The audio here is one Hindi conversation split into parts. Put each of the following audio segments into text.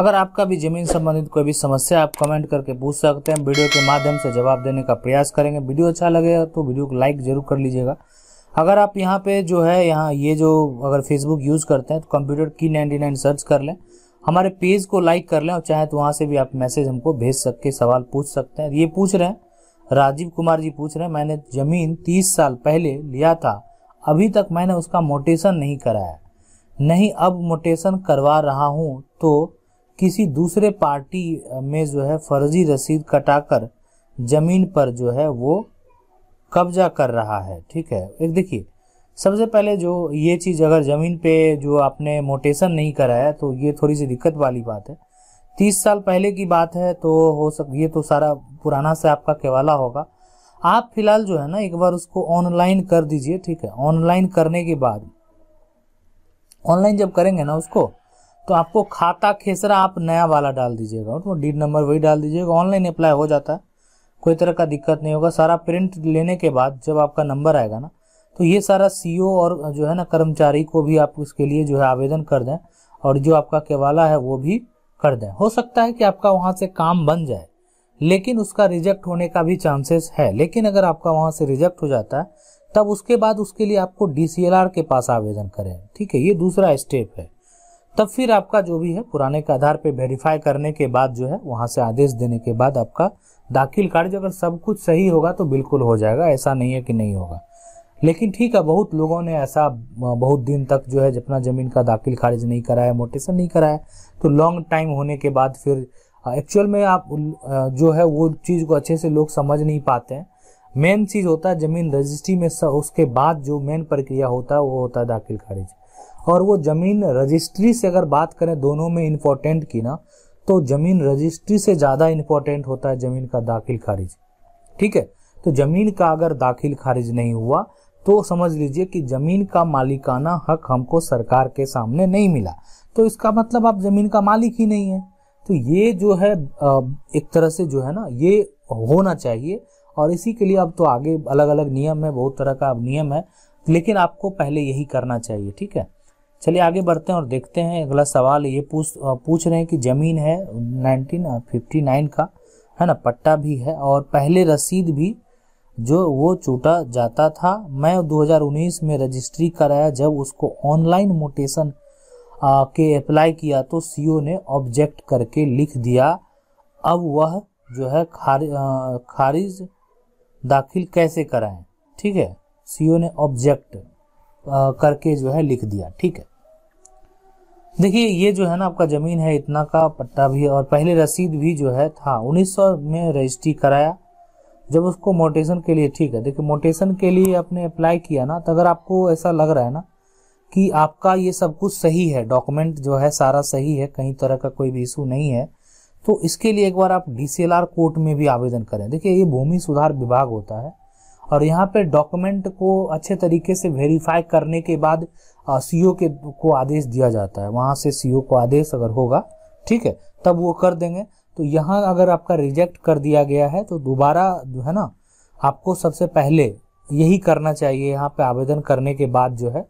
अगर आपका भी जमीन संबंधित कोई भी समस्या आप कमेंट करके पूछ सकते हैं वीडियो के माध्यम से जवाब देने का प्रयास करेंगे वीडियो अच्छा लगेगा तो वीडियो को लाइक जरूर कर लीजिएगा अगर आप यहाँ पे जो है यहाँ ये जो अगर फेसबुक यूज़ करते हैं तो कंप्यूटर की नाइन्टी नाइन सर्च कर लें हमारे पेज को लाइक कर लें और चाहे तो वहाँ से भी आप मैसेज हमको भेज सके सवाल पूछ सकते हैं ये पूछ रहे हैं राजीव कुमार जी पूछ रहे हैं मैंने ज़मीन तीस साल पहले लिया था अभी तक मैंने उसका मोटेशन नहीं कराया नहीं अब मोटेशन करवा रहा हूँ तो किसी दूसरे पार्टी में जो है फर्जी रसीद कटाकर जमीन पर जो है वो कब्जा कर रहा है ठीक है एक देखिए सबसे पहले जो ये चीज़ अगर ज़मीन पे जो आपने मोटेशन नहीं करा है तो ये थोड़ी सी दिक्कत वाली बात है तीस साल पहले की बात है तो हो सक ये तो सारा पुराना से आपका केवाला होगा आप फिलहाल जो है ना एक बार उसको ऑनलाइन कर दीजिए ठीक है ऑनलाइन करने के बाद ऑनलाइन जब करेंगे ना उसको तो आपको खाता खेसरा आप नया वाला डाल दीजिएगा तो डीड नंबर वही डाल दीजिएगा ऑनलाइन अप्लाई हो जाता है कोई तरह का दिक्कत नहीं होगा सारा प्रिंट लेने के बाद जब आपका नंबर आएगा ना तो ये सारा सीईओ और जो है ना कर्मचारी को भी आप उसके लिए जो है आवेदन कर दें और जो आपका केवाला है वो भी कर दें हो सकता है कि आपका वहाँ से काम बन जाए लेकिन उसका रिजेक्ट होने का भी चांसेस है लेकिन अगर आपका वहाँ से रिजेक्ट हो जाता है तब उसके बाद उसके लिए आपको डी के पास आवेदन करें ठीक है ये दूसरा स्टेप है तब फिर आपका जो भी है पुराने के आधार पर वेरीफाई करने के बाद जो है वहाँ से आदेश देने के बाद आपका दाखिल कार्य अगर सब कुछ सही होगा तो बिल्कुल हो जाएगा ऐसा नहीं है कि नहीं होगा लेकिन ठीक है बहुत लोगों ने ऐसा बहुत दिन तक जो है अपना ज़मीन का दाखिल खारिज नहीं कराया मोटेशन नहीं कराया तो लॉन्ग टाइम होने के बाद फिर एक्चुअल में आप जो है वो चीज़ को अच्छे से लोग समझ नहीं पाते हैं मेन चीज़ होता है ज़मीन रजिस्ट्री में उसके बाद जो मेन प्रक्रिया होता है वो होता है दाखिल खारिज और वो ज़मीन रजिस्ट्री से अगर बात करें दोनों में इंपॉर्टेंट की ना तो ज़मीन रजिस्ट्री से ज़्यादा इम्पोर्टेंट होता है ज़मीन का दाखिल खारिज ठीक है तो ज़मीन का अगर दाखिल खारिज नहीं हुआ तो समझ लीजिए कि ज़मीन का मालिकाना हक हमको सरकार के सामने नहीं मिला तो इसका मतलब आप ज़मीन का मालिक ही नहीं है तो ये जो है एक तरह से जो है ना ये होना चाहिए और इसी के लिए अब तो आगे अलग अलग नियम है बहुत तरह का अब नियम है लेकिन आपको पहले यही करना चाहिए ठीक है चलिए आगे बढ़ते हैं और देखते हैं अगला सवाल ये पूछ पूछ रहे हैं कि ज़मीन है 1959 का है ना पट्टा भी है और पहले रसीद भी जो वो छूटा जाता था मैं 2019 में रजिस्ट्री कराया जब उसको ऑनलाइन मोटेशन के अप्लाई किया तो सीओ ने ऑब्जेक्ट करके लिख दिया अब वह जो है खार, खारिज दाखिल कैसे कराएं ठीक है सीओ ने ऑब्जेक्ट करके जो है लिख दिया ठीक है देखिए ये जो है ना आपका ज़मीन है इतना का पट्टा भी और पहले रसीद भी जो है था 1900 में रजिस्ट्री कराया जब उसको मोटेशन के लिए ठीक है देखिए मोटेशन के लिए आपने अप्लाई किया ना तो अगर आपको ऐसा लग रहा है ना कि आपका ये सब कुछ सही है डॉक्यूमेंट जो है सारा सही है कहीं तरह का कोई भी इशू नहीं है तो इसके लिए एक बार आप डी कोर्ट में भी आवेदन करें देखिए ये भूमि सुधार विभाग होता है और यहाँ पे डॉक्यूमेंट को अच्छे तरीके से वेरीफाई करने के बाद सी के को आदेश दिया जाता है वहां से सी को आदेश अगर होगा ठीक है तब वो कर देंगे तो यहाँ अगर आपका रिजेक्ट कर दिया गया है तो दोबारा जो है ना आपको सबसे पहले यही करना चाहिए यहाँ पे आवेदन करने के बाद जो है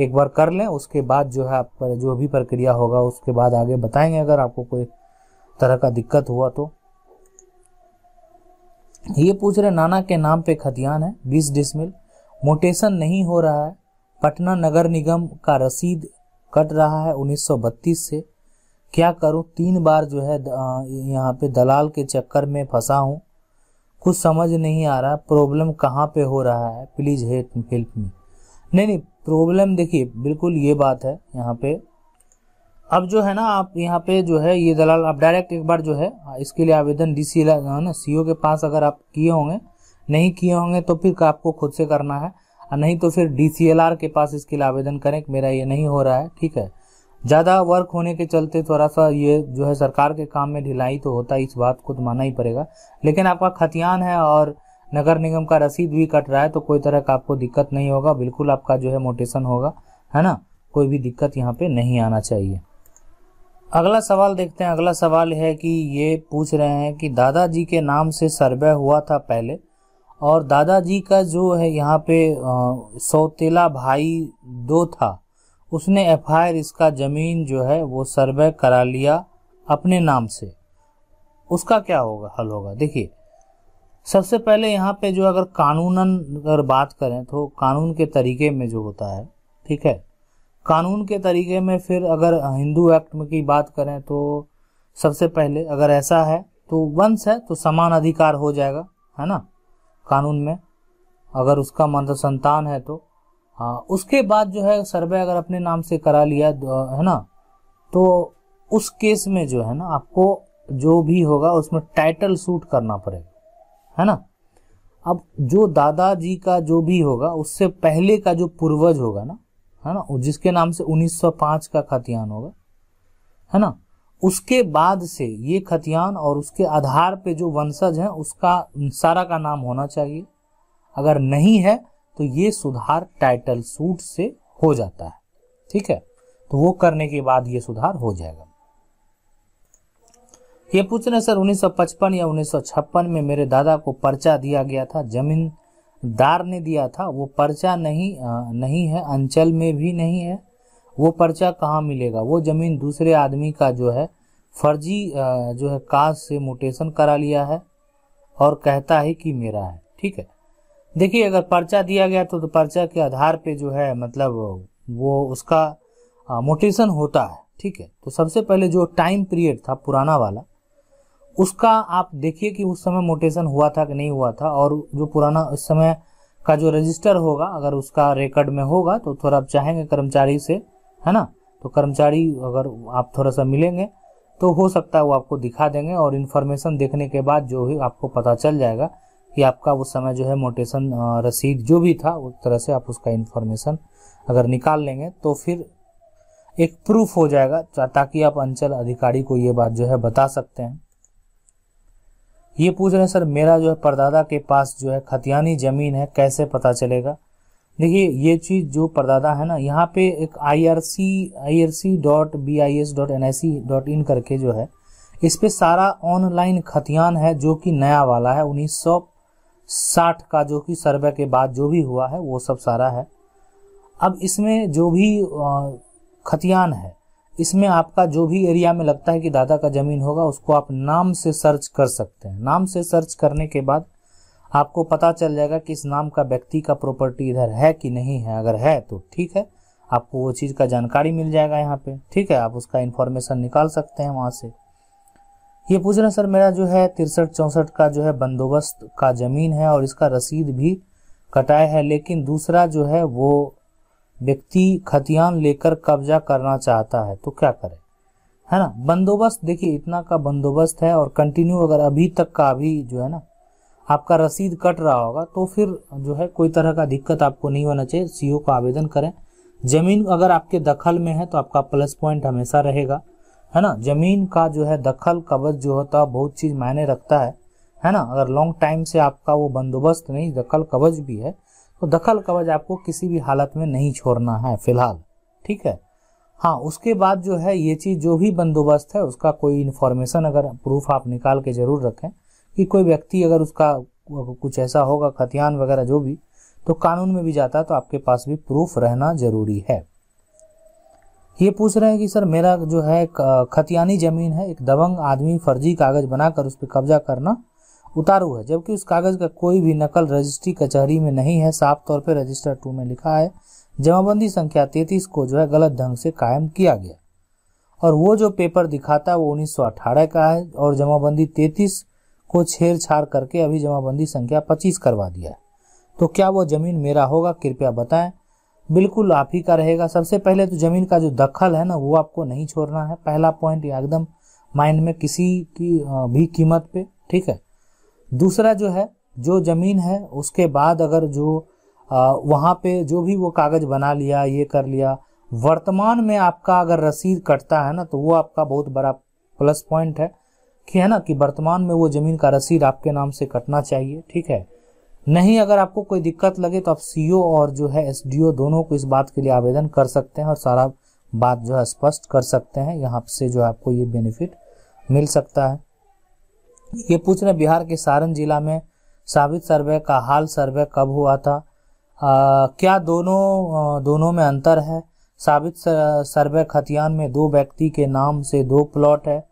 एक बार कर लें उसके बाद जो है आप जो भी प्रक्रिया होगा उसके बाद आगे बताएंगे अगर आपको कोई तरह का दिक्कत हुआ तो ये पूछ रहे नाना के नाम पे खतियान है बीस डिसमिल मोटेशन नहीं हो रहा है पटना नगर निगम का रसीद कट रहा है 1932 से क्या करूं तीन बार जो है यहाँ पे दलाल के चक्कर में फंसा हूँ कुछ समझ नहीं आ रहा प्रॉब्लम कहाँ पे हो रहा है प्लीज़ हेल्प हेल्प मी नहीं नहीं प्रॉब्लम देखिए बिल्कुल ये बात है यहाँ पे अब जो है ना आप यहाँ पे जो है ये दलाल आप डायरेक्ट एक बार जो है हाँ, इसके लिए आवेदन डी सी हाँ ना सी के पास अगर आप किए होंगे नहीं किए होंगे तो फिर आपको खुद से करना है और नहीं तो फिर डी के पास इसके लिए आवेदन करें कि मेरा ये नहीं हो रहा है ठीक है ज़्यादा वर्क होने के चलते थोड़ा सा ये जो है सरकार के काम में ढिलाई तो होता है इस बात को तो मानना ही पड़ेगा लेकिन आपका खतियान है और नगर निगम का रसीद भी कट रहा है तो कोई तरह का आपको दिक्कत नहीं होगा बिल्कुल आपका जो है मोटेशन होगा है ना कोई भी दिक्कत यहाँ पे नहीं आना चाहिए अगला सवाल देखते हैं अगला सवाल है कि ये पूछ रहे हैं कि दादाजी के नाम से सर्वे हुआ था पहले और दादाजी का जो है यहाँ पे सौतेला भाई दो था उसने एफ इसका ज़मीन जो है वो सर्वे करा लिया अपने नाम से उसका क्या होगा हल होगा देखिए सबसे पहले यहाँ पे जो अगर कानूनन अगर बात करें तो कानून के तरीके में जो होता है ठीक है कानून के तरीके में फिर अगर हिंदू एक्ट में की बात करें तो सबसे पहले अगर ऐसा है तो वंश है तो समान अधिकार हो जाएगा है ना कानून में अगर उसका मतलब संतान है तो हाँ उसके बाद जो है सर्वे अगर अपने नाम से करा लिया है ना तो उस केस में जो है ना आपको जो भी होगा उसमें टाइटल सूट करना पड़ेगा है ना अब जो दादाजी का जो भी होगा उससे पहले का जो पूर्वज होगा ना है ना और जिसके नाम से 1905 का खतियान होगा है ना उसके बाद से ये खतियान और उसके आधार पे जो वंशज हैं उसका सारा का नाम होना चाहिए अगर नहीं है तो ये सुधार टाइटल सूट से हो जाता है ठीक है तो वो करने के बाद ये सुधार हो जाएगा ये पूछ रहे सर 1955 या 1956 में मेरे दादा को पर्चा दिया गया था जमीन दार ने दिया था वो पर्चा नहीं आ, नहीं है अंचल में भी नहीं है वो पर्चा कहाँ मिलेगा वो ज़मीन दूसरे आदमी का जो है फर्जी आ, जो है काज से मोटेशन करा लिया है और कहता है कि मेरा है ठीक है देखिए अगर पर्चा दिया गया तो, तो पर्चा के आधार पे जो है मतलब वो उसका मोटेशन होता है ठीक है तो सबसे पहले जो टाइम पीरियड था पुराना वाला उसका आप देखिए कि उस समय मोटेशन हुआ था कि नहीं हुआ था और जो पुराना उस समय का जो रजिस्टर होगा अगर उसका रिकॉर्ड में होगा तो थोड़ा आप चाहेंगे कर्मचारी से है ना तो कर्मचारी अगर आप थोड़ा सा मिलेंगे तो हो सकता है वो आपको दिखा देंगे और इन्फॉर्मेशन देखने के बाद जो है आपको पता चल जाएगा कि आपका उस समय जो है मोटेशन रसीद जो भी था उस तरह से आप उसका इन्फॉर्मेशन अगर निकाल लेंगे तो फिर एक प्रूफ हो जाएगा ताकि आप अंचल अधिकारी को ये बात जो है बता सकते हैं ये पूछ रहे हैं सर मेरा जो है परदादा के पास जो है खतियानी ज़मीन है कैसे पता चलेगा देखिए ये चीज़ जो परदादा है ना यहाँ पे एक I R C I R C dot B I S dot N I C dot in करके जो है इस पर सारा ऑनलाइन खतियान है जो कि नया वाला है 1960 का जो कि सर्वे के बाद जो भी हुआ है वो सब सारा है अब इसमें जो भी खतियान है इसमें आपका जो भी एरिया में लगता है कि दादा का जमीन होगा उसको आप नाम से सर्च कर सकते हैं नाम से सर्च करने के बाद आपको पता चल जाएगा कि इस नाम का व्यक्ति का प्रॉपर्टी इधर है कि नहीं है अगर है तो ठीक है आपको वो चीज़ का जानकारी मिल जाएगा यहाँ पे ठीक है आप उसका इन्फॉर्मेशन निकाल सकते हैं वहाँ से ये पूछ रहे सर मेरा जो है तिरसठ चौंसठ का जो है बंदोबस्त का ज़मीन है और इसका रसीद भी कटाए है लेकिन दूसरा जो है वो व्यक्ति खतियान लेकर कब्जा करना चाहता है तो क्या करे है ना बंदोबस्त देखिए इतना का बंदोबस्त है और कंटिन्यू अगर अभी तक का अभी जो है ना आपका रसीद कट रहा होगा तो फिर जो है कोई तरह का दिक्कत आपको नहीं होना चाहिए सीओ का आवेदन करें ज़मीन अगर आपके दखल में है तो आपका प्लस पॉइंट हमेशा रहेगा है ना ज़मीन का जो है दखल कब्ज जो होता है बहुत चीज़ मायने रखता है है ना अगर लॉन्ग टाइम से आपका वो बंदोबस्त नहीं दखल कब्ज भी है तो दखल कवच आपको किसी भी हालत में नहीं छोड़ना है फिलहाल ठीक है हाँ उसके बाद जो है ये चीज़ जो भी बंदोबस्त है उसका कोई इन्फॉर्मेशन अगर प्रूफ आप निकाल के ज़रूर रखें कि कोई व्यक्ति अगर उसका कुछ ऐसा होगा खतियान वगैरह जो भी तो कानून में भी जाता है तो आपके पास भी प्रूफ रहना ज़रूरी है ये पूछ रहे हैं कि सर मेरा जो है खतियानी ज़मीन है एक दबंग आदमी फर्जी कागज़ बनाकर उस पर कब्जा करना उतारू है जबकि उस कागज का कोई भी नकल रजिस्ट्री कचहरी में नहीं है साफ तौर पर रजिस्टर टू में लिखा है जमाबंदी संख्या तैतीस को जो है गलत ढंग से कायम किया गया और वो जो पेपर दिखाता है वो उन्नीस का है और जमाबंदी तैतीस को छेड़छाड़ करके अभी जमाबंदी संख्या पच्चीस करवा दिया है तो क्या वो ज़मीन मेरा होगा कृपया बताएं बिल्कुल आप ही का रहेगा सबसे पहले तो ज़मीन का जो दखल है ना वो आपको नहीं छोड़ना है पहला पॉइंट एकदम माइंड में किसी की भी कीमत पे ठीक है दूसरा जो है जो ज़मीन है उसके बाद अगर जो वहां पे जो भी वो कागज़ बना लिया ये कर लिया वर्तमान में आपका अगर रसीद कटता है ना तो वो आपका बहुत बड़ा प्लस पॉइंट है कि है ना कि वर्तमान में वो ज़मीन का रसीद आपके नाम से कटना चाहिए ठीक है नहीं अगर आपको कोई दिक्कत लगे तो आप सीओ और जो है एस दोनों को इस बात के लिए आवेदन कर सकते हैं और सारा बात जो है स्पष्ट कर सकते हैं यहाँ से जो आपको ये बेनिफिट मिल सकता है ये पूछ रहे बिहार के सारण जिला में साबित सर्वे का हाल सर्वे कब हुआ था आ, क्या दोनों दोनों में अंतर है साबित सर्वे खतियान में दो व्यक्ति के नाम से दो प्लॉट है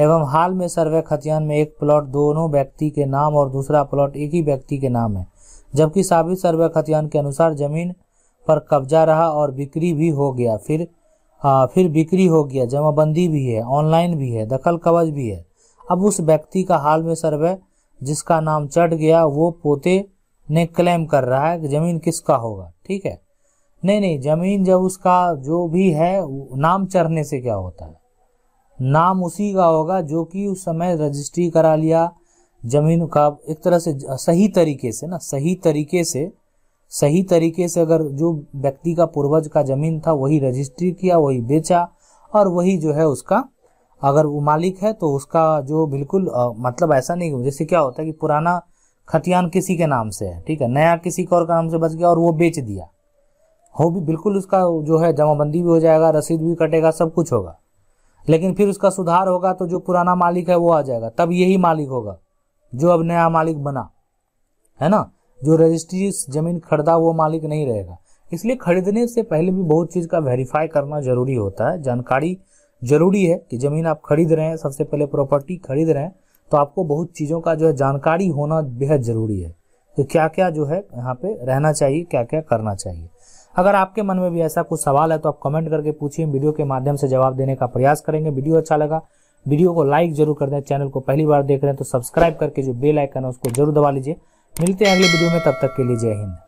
एवं हाल में सर्वे खतियान में एक प्लॉट दोनों व्यक्ति के नाम और दूसरा प्लॉट एक ही व्यक्ति के नाम है जबकि साबित सर्वे खतियान के अनुसार जमीन पर कब्जा रहा और बिक्री भी हो गया फिर आ, फिर बिक्री हो गया जमाबंदी भी है ऑनलाइन भी है दखल कवच भी है अब उस व्यक्ति का हाल में सर्वे जिसका नाम चढ़ गया वो पोते ने क्लेम कर रहा है कि जमीन किसका होगा ठीक है नहीं नहीं जमीन जब उसका जो भी है नाम चढ़ने से क्या होता है नाम उसी का होगा जो कि उस समय रजिस्ट्री करा लिया जमीन का एक तरह से सही तरीके से ना सही तरीके से सही तरीके से अगर जो व्यक्ति का पूर्वज का जमीन था वही रजिस्ट्री किया वही बेचा और वही जो है उसका अगर वो मालिक है तो उसका जो बिल्कुल आ, मतलब ऐसा नहीं जैसे क्या होता है कि पुराना खतियान किसी के नाम से है ठीक है नया किसी और का नाम से बच गया और वो बेच दिया हो भी बिल्कुल उसका जो है जमाबंदी भी हो जाएगा रसीद भी कटेगा सब कुछ होगा लेकिन फिर उसका सुधार होगा तो जो पुराना मालिक है वो आ जाएगा तब यही मालिक होगा जो अब नया मालिक बना है ना जो रजिस्ट्री जमीन खरीदा वो मालिक नहीं रहेगा इसलिए खरीदने से पहले भी बहुत चीज़ का वेरीफाई करना जरूरी होता है जानकारी ज़रूरी है कि ज़मीन आप खरीद रहे हैं सबसे पहले प्रॉपर्टी खरीद रहे हैं तो आपको बहुत चीज़ों का जो है जानकारी होना बेहद ज़रूरी है तो क्या क्या जो है यहाँ पे रहना चाहिए क्या क्या करना चाहिए अगर आपके मन में भी ऐसा कुछ सवाल है तो आप कमेंट करके पूछिए वीडियो के माध्यम से जवाब देने का प्रयास करेंगे वीडियो अच्छा लगा वीडियो को लाइक जरूर कर दें चैनल को पहली बार देख रहे हैं तो सब्सक्राइब करके जो बेल आइकन है उसको जरूर दबा लीजिए मिलते हैं अगले वीडियो में तब तक के लिए जय हिंद